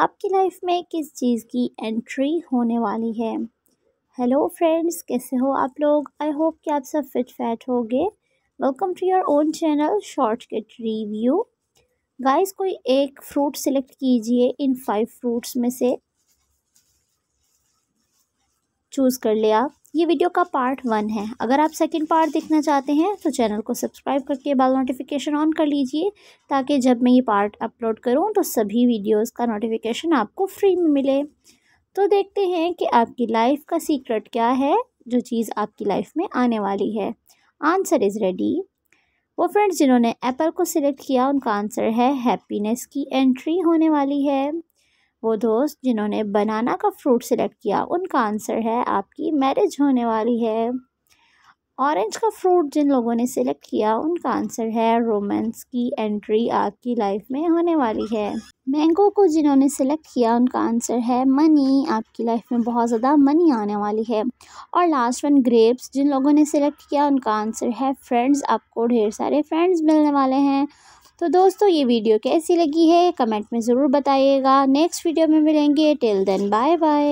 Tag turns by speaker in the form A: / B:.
A: आपकी लाइफ में किस चीज़ की एंट्री होने वाली है हेलो फ्रेंड्स कैसे हो आप लोग आई होप कि आप सब फिट फैट गए welcome to your own channel short cut review guys कोई एक फ्रूट सेलेक्ट कीजिए इन फाइव फ्रूट्स में से चूज़ कर ले आप ये वीडियो का पार्ट वन है अगर आप सेकंड पार्ट देखना चाहते हैं तो चैनल को सब्सक्राइब करके बेल नोटिफिकेशन ऑन कर लीजिए ताकि जब मैं ये पार्ट अपलोड करूँ तो सभी वीडियोस का नोटिफिकेशन आपको फ्री में मिले तो देखते हैं कि आपकी लाइफ का सीक्रेट क्या है जो चीज़ आपकी लाइफ में आने वाली है आंसर इज़ रेडी वो फ्रेंड्स जिन्होंने एप्पल को सिलेक्ट किया उनका आंसर है हैप्पीनेस की एंट्री होने वाली है वो दोस्त जिन्होंने बनाना का फ्रूट सेलेक्ट किया उनका आंसर है आपकी मैरिज होने वाली है ऑरेंज का फ्रूट जिन लोगों ने सिलेक्ट किया उनका आंसर है रोमांस की एंट्री आपकी लाइफ में होने वाली है मैंगो को जिन्होंने सिलेक्ट किया उनका आंसर है मनी आपकी लाइफ में बहुत ज़्यादा मनी आने वाली है और लास्ट वन ग्रेप्स जिन लोगों ने सिलेक्ट किया उनका आंसर है फ्रेंड्स आपको ढेर सारे फ्रेंड्स मिलने वाले हैं तो दोस्तों ये वीडियो कैसी लगी है कमेंट में ज़रूर बताइएगा नेक्स्ट वीडियो में मिलेंगे टिल देन बाय बाय